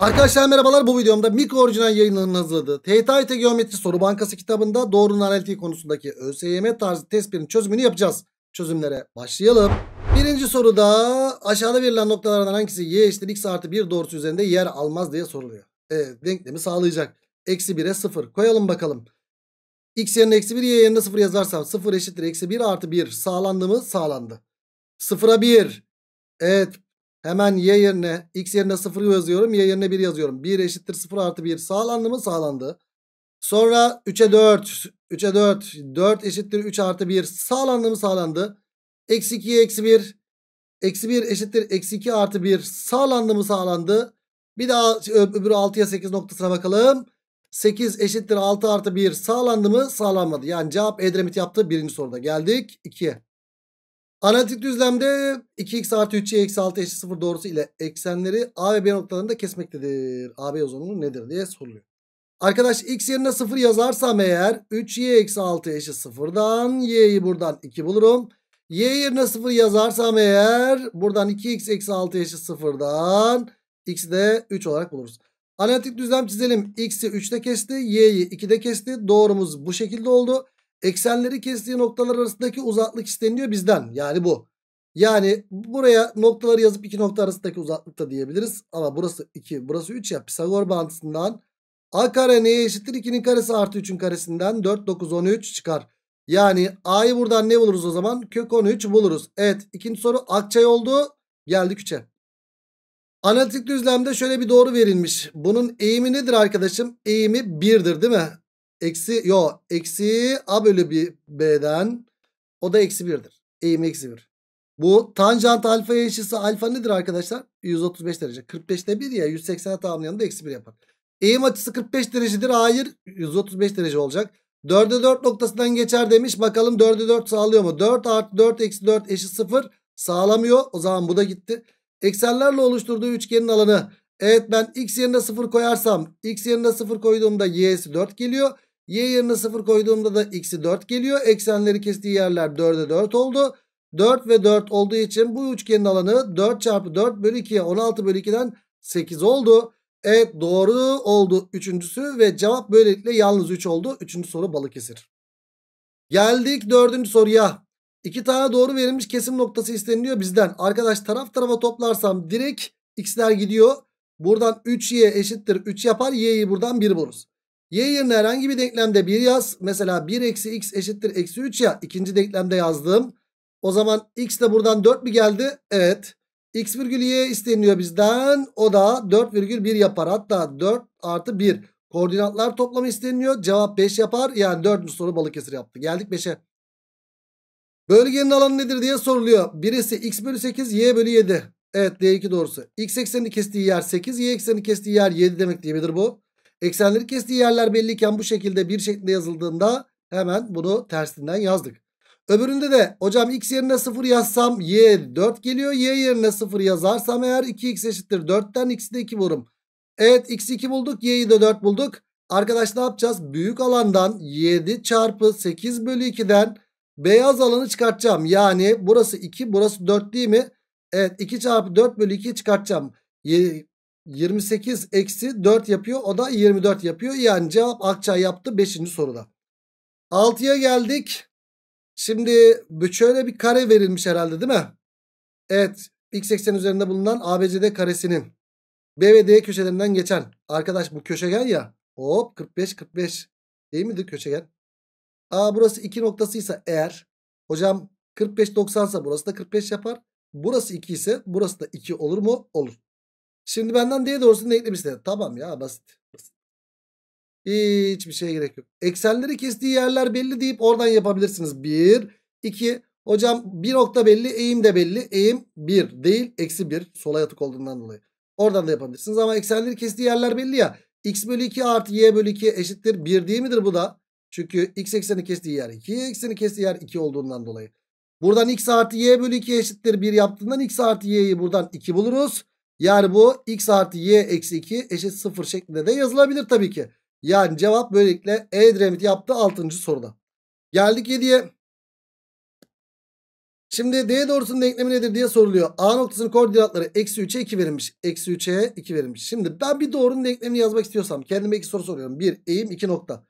Arkadaşlar merhabalar bu videomda Miko orijinal yayınlarının hazırladığı TYT Geometri Soru Bankası kitabında doğrunun analitiği konusundaki ÖSYM tarzı tespitinin çözümünü yapacağız. Çözümlere başlayalım. Birinci soruda aşağıda verilen noktalardan hangisi y eşittir x artı 1 doğrusu üzerinde yer almaz diye soruluyor. Evet denklemi sağlayacak. Eksi 1'e 0 koyalım bakalım. x yerine eksi 1 y yerine 0 yazarsam 0 eşittir eksi 1 artı 1 sağlandı mı? Sağlandı. 0'a 1. Evet Hemen y yerine x yerine 0 yazıyorum. Y yerine 1 yazıyorum. 1 eşittir 0 artı 1. Sağlandı mı? Sağlandı. Sonra 3'e 4. 3'e 4. 4 eşittir 3 artı 1. Sağlandı mı? Sağlandı. Eksi 2 eksi 1. Eksi 1 eşittir. Eksi 2 artı 1. Sağlandı mı? Sağlandı. Bir daha şey, öbürü 6'ya 8 noktasına bakalım. 8 eşittir 6 artı 1 sağlandı mı? Sağlanmadı. Yani cevap Edremit yaptı. Birinci soruda geldik. 2'ye. Analitik düzlemde 2x artı 3y eksi 6 eşit 0 doğrusu ile eksenleri A ve B noktalarında kesmektedir. AB uzunluğu nedir diye soruluyor. Arkadaş x yerine 0 yazarsam eğer 3y eksi 6 eşit 0'dan y'yi buradan 2 bulurum. y yerine 0 yazarsam eğer buradan 2x eksi 6 eşit 0'dan x'i de 3 olarak buluruz. Analitik düzlem çizelim. x'i 3'te kesti y'yi 2'de kesti. Doğrumuz bu şekilde oldu. Eksenleri kestiği noktalar arasındaki uzaklık isteniyor bizden. Yani bu. Yani buraya noktaları yazıp iki nokta arasındaki uzaklık da diyebiliriz. Ama burası 2 burası 3 ya Pisagor bağıntısından a kare neye eşittir? 2'nin karesi artı 3'ün karesinden 4 9 13 çıkar. Yani a'yı buradan ne buluruz o zaman? Kök 13 buluruz. Evet ikinci soru akçay oldu. Geldik 3'e. Analitik düzlemde şöyle bir doğru verilmiş. Bunun eğimi nedir arkadaşım? Eğimi 1'dir değil mi? Eksi yo eksi a bölü bir b'den o da eksi 1'dir. Eğim eksi bir Bu tanjant alfa eşisi alfa nedir arkadaşlar? 135 derece. 45'te 1 ya 180'e tamamlayan da eksi 1 yapar. Eğim açısı 45 derecedir. Hayır 135 derece olacak. 4'e 4 noktasından geçer demiş. Bakalım 4'e 4 sağlıyor mu? 4 artı 4 eksi 4 eşit 0 sağlamıyor. O zaman bu da gitti. Eksenlerle oluşturduğu üçgenin alanı. Evet ben x yerine 0 koyarsam x yerine 0 koyduğumda y'si 4 geliyor. Y yerine 0 koyduğumda da x'i 4 geliyor. Eksenleri kestiği yerler 4'e 4 oldu. 4 ve 4 olduğu için bu üçgenin alanı 4 çarpı 4 bölü 2'ye 16 bölü 2'den 8 oldu. Evet doğru oldu üçüncüsü ve cevap böylelikle yalnız 3 oldu. Üçüncü soru Balıkesir. Geldik dördüncü soruya. İki tane doğru verilmiş kesim noktası isteniliyor bizden. Arkadaş taraf tarafa toplarsam direkt x'ler gidiyor. Buradan 3y eşittir 3 yapar y'yi buradan 1 buluruz. Y yerine herhangi bir denklemde 1 yaz. Mesela 1 eksi x eşittir eksi 3 ya. ikinci denklemde yazdım. O zaman x de buradan 4 mi geldi? Evet. x virgül y isteniyor bizden. O da 4 virgül 1 yapar. Hatta 4 artı 1. Koordinatlar toplamı isteniyor. Cevap 5 yapar. Yani 4. soru Balıkesir yaptı. Geldik 5'e. Bölgenin alanı nedir diye soruluyor. Birisi x bölü 8 y bölü 7. Evet D2 doğrusu. X eksenini kestiği yer 8. Y eksenini kestiği yer 7 demek diye bu? Eksenleri kestiği yerler belliyken bu şekilde bir şeklinde yazıldığında hemen bunu tersinden yazdık. Öbüründe de hocam x yerine 0 yazsam y 4 geliyor. Y yerine 0 yazarsam eğer 2x eşittir 4'ten x'i de 2 vururum. Evet x 2 bulduk y'yi de 4 bulduk. Arkadaş ne yapacağız? Büyük alandan 7 çarpı 8 bölü 2'den beyaz alanı çıkartacağım. Yani burası 2 burası 4 değil mi? Evet 2 çarpı 4 bölü 2'yi çıkartacağım. 28 eksi 4 yapıyor. O da 24 yapıyor. Yani cevap Akçay yaptı 5. soruda. 6'ya geldik. Şimdi şöyle bir kare verilmiş herhalde değil mi? Evet. X eksen üzerinde bulunan ABCD karesinin B ve D köşelerinden geçen. Arkadaş bu köşegen ya. Hop 45 45. Değil midir köşegen? A burası 2 noktasıysa eğer. Hocam 45 90 ise burası da 45 yapar. Burası 2 ise burası da 2 olur mu? Olur. Şimdi benden diye doğrusu ne eklemiş dedi. Tamam ya basit. basit. Hiçbir şeye gerek yok. Eksenleri kestiği yerler belli deyip oradan yapabilirsiniz. 1, 2, hocam bir nokta belli eğim de belli. Eğim 1 değil eksi 1 sola yatık olduğundan dolayı. Oradan da yapabilirsiniz ama eksenleri kestiği yerler belli ya. X bölü 2 artı y bölü 2 eşittir 1 değil midir bu da? Çünkü x ekseni kestiği yer 2, y ekseni kestiği yer 2 olduğundan dolayı. Buradan x artı y bölü 2 eşittir 1 yaptığından x artı y'yi buradan 2 buluruz. Yani bu x artı y eksi 2 eşit 0 şeklinde de yazılabilir tabii ki. Yani cevap böylelikle E-Dremit yaptı 6. soruda. Geldik 7'ye. Şimdi D doğrusunun denklemi nedir diye soruluyor. A noktasının koordinatları eksi 3'e 2 verilmiş. Eksi 3'e 2 verilmiş. Şimdi ben bir doğrunun denklemini yazmak istiyorsam kendime iki soru soruyorum. 1 eğim 2 nokta.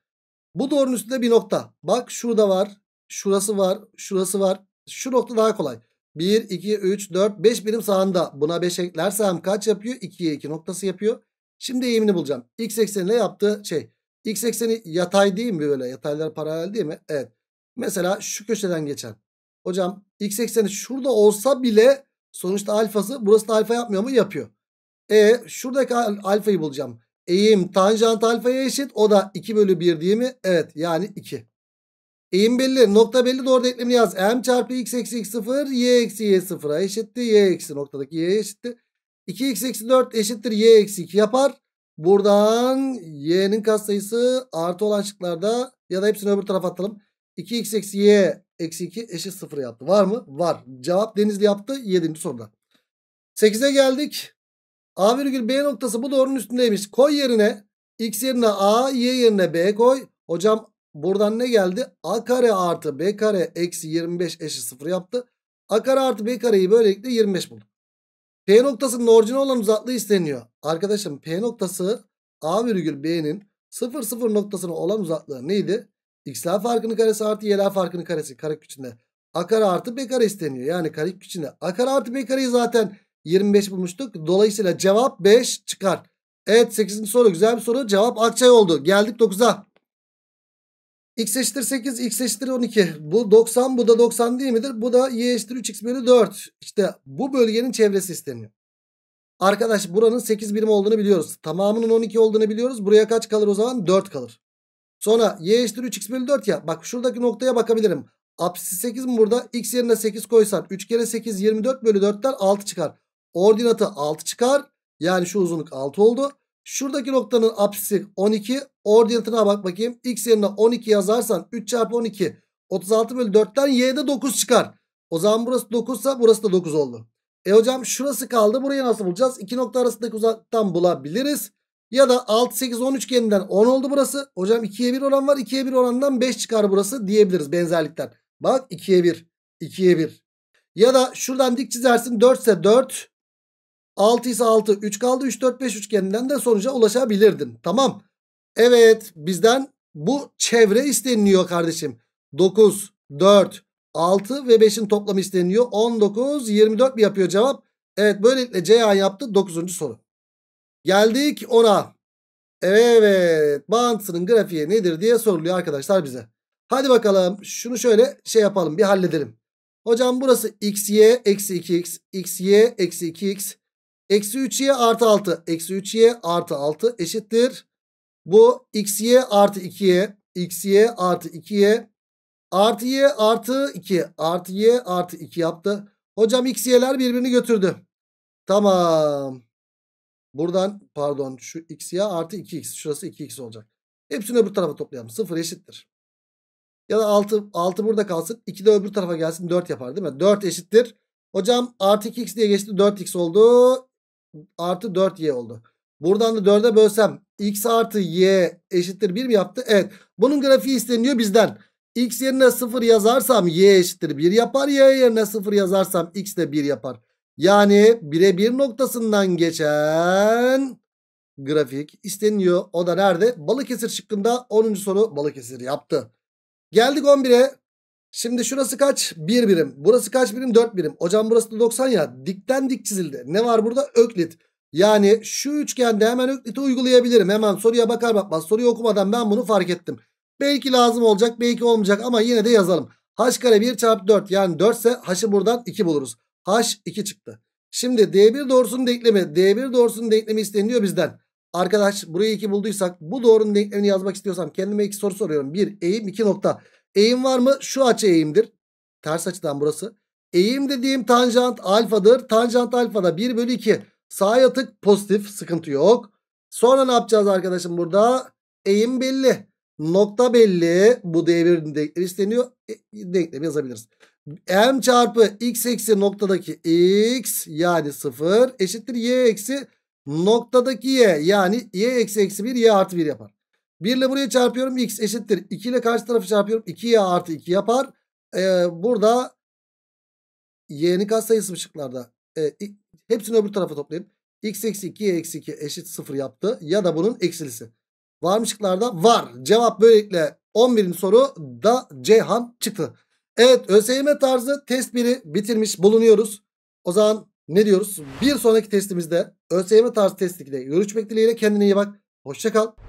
Bu doğrunun üstünde bir nokta. Bak şurada var. Şurası var. Şurası var. Şu nokta daha kolay. 1, 2, 3, 4, 5 birim sağında. Buna 5 eklersem kaç yapıyor? 2'ye 2 noktası yapıyor. Şimdi eğimini bulacağım. X ekseni ne yaptı şey. X ekseni yatay değil mi böyle? Yataylar paralel değil mi? Evet. Mesela şu köşeden geçen. Hocam x ekseni şurada olsa bile sonuçta alfası burası da alfa yapmıyor mu? Yapıyor. E şuradaki al alfayı bulacağım. Eğim tanjant alfaya eşit. O da 2 bölü 1 değil mi? Evet yani 2. Eğim belli. Nokta belli. Doğru denklemini yaz. M çarpı x eksi x sıfır. Y eksi y sıfıra eşittir Y eksi noktadaki y eşittir 2x eksi 4 eşittir. Y eksi 2 yapar. Buradan y'nin katsayısı artı olan şıklarda ya da hepsini öbür tarafa atalım. 2x eksi y eksi 2 eşit sıfır yaptı. Var mı? Var. Cevap Denizli yaptı 7. soruda. 8'e geldik. A virgül B noktası bu doğrunun üstündeymiş. Koy yerine x yerine A, y yerine B koy. Hocam Buradan ne geldi? A kare artı B kare eksi 25 eşit 0 yaptı. A kare artı B kareyi böylelikle 25 bulduk. P noktasının orijinal olan uzaklığı isteniyor. Arkadaşım P noktası A virgül B'nin 0 0 noktasına olan uzaklığı neydi? X'ler farkının karesi artı Y'ler farkının karesi kare içinde. A kare artı B kare isteniyor. Yani kare içinde A kare artı B kareyi zaten 25 bulmuştuk. Dolayısıyla cevap 5 çıkar. Evet 8. soru güzel bir soru. Cevap Akçay oldu. Geldik 9'a. X eşittir 8, x eşittir 12. Bu 90, bu da 90 değil midir? Bu da y eşittir 3x bölü 4. İşte bu bölgenin çevresi isteniyor. Arkadaş buranın 8 birim olduğunu biliyoruz. Tamamının 12 olduğunu biliyoruz. Buraya kaç kalır o zaman? 4 kalır. Sonra y eşittir 3x bölü 4 ya. Bak şuradaki noktaya bakabilirim. Apsisi 8 mi burada? X yerine 8 koysan 3 kere 8 24 bölü 4'ten 6 çıkar. Ordinatı 6 çıkar. Yani şu uzunluk 6 oldu. Şuradaki noktanın apsisi 12. Ordinatına bak bakayım. X yerine 12 yazarsan 3 çarpı 12. 36 bölü 4'ten y'de 9 çıkar. O zaman burası 9 ise burası da 9 oldu. E hocam şurası kaldı. Burayı nasıl bulacağız? İki nokta arasındaki uzaktan bulabiliriz. Ya da 6, 8, 13 üçgeninden 10 oldu burası. Hocam 2'ye 1 oran var. 2'ye 1 oranından 5 çıkar burası diyebiliriz benzerlikten. Bak 2'ye 1. 2'ye 1. Ya da şuradan dik çizersin 4 ise 4. 6 ise 6 3 kaldı. 3 4 5 üçgeninden de sonuca ulaşabilirdin. Tamam. Evet bizden bu çevre isteniliyor kardeşim. 9 4 6 ve 5'in toplamı isteniliyor. 19 24 mi yapıyor cevap? Evet böylelikle Ceyhan yaptı 9. soru. Geldik ona. Evet bağıntısının grafiği nedir diye soruluyor arkadaşlar bize. Hadi bakalım şunu şöyle şey yapalım bir halledelim. Hocam burası xy eksi 2x, xy eksi 2x, Eksi 3y artı 6. Eksi 3y artı 6 eşittir. Bu xy artı 2y. xy artı 2y. Artı y artı 2. Artı y artı 2 yaptı. Hocam xy'ler birbirini götürdü. Tamam. Buradan pardon şu xy artı 2x. Şurası 2x olacak. Hepsini öbür tarafa toplayalım. 0 eşittir. Ya da 6, 6 burada kalsın. 2 de öbür tarafa gelsin. 4 yapar değil mi? 4 eşittir. Hocam artı 2x diye geçti. 4x oldu artı 4y oldu. Buradan da 4'e bölsem x artı y eşittir 1 mi yaptı? Evet. Bunun grafiği isteniyor bizden. x yerine 0 yazarsam y eşittir 1 yapar. y yerine 0 yazarsam x de 1 yapar. Yani birebir noktasından geçen grafik isteniyor. O da nerede? Balıkesir şıkkında 10. soru Balıkesir yaptı. Geldik 11'e. Şimdi şurası kaç? 1 birim. Burası kaç birim? 4 birim. Hocam burası da 90 ya. Dikten dik çizildi. Ne var burada? Öklit. Yani şu üçgende hemen ökliti uygulayabilirim. Hemen soruya bakar bakmaz soruyu okumadan ben bunu fark ettim. Belki lazım olacak belki olmayacak ama yine de yazalım. H kare 1 çarpı 4 yani 4 ise H'ı buradan 2 buluruz. H 2 çıktı. Şimdi D1 doğrusunun denklemi D1 doğrusunun denklemi isteniyor bizden. Arkadaş burayı 2 bulduysak bu doğrunun denklemini yazmak istiyorsam kendime 2 soru soruyorum. 1 eğim 2 nokta. Eğim var mı? Şu açı eğimdir. Ters açıdan burası. Eğim dediğim tanjant alfadır. Tanjant alfa da 1 bölü 2. Sağ yatık pozitif. Sıkıntı yok. Sonra ne yapacağız arkadaşım burada? Eğim belli. Nokta belli. Bu devir denklemi isteniyor. E, denklemi yazabiliriz. M çarpı x eksi noktadaki x yani 0 eşittir y eksi noktadaki y yani y eksi eksi 1 y artı 1 yapar. 1 ile buraya çarpıyorum x eşittir. 2 ile karşı tarafı çarpıyorum. 2y artı 2 yapar. Ee, burada y'nin katsayısı şıklarda. Ee, hepsini öbür tarafa toplayayım. x eksi 2 y eksi 2 eşit 0 yaptı. Ya da bunun eksilisi. Var mı şıklarda? Var. Cevap böylelikle 11. soru da Ceyhan çıktı. Evet ÖSYM tarzı test 1'i bitirmiş bulunuyoruz. O zaman ne diyoruz? Bir sonraki testimizde ÖSYM tarzı test 2'de görüşmek dileğiyle kendine iyi bak. Hoşçakal.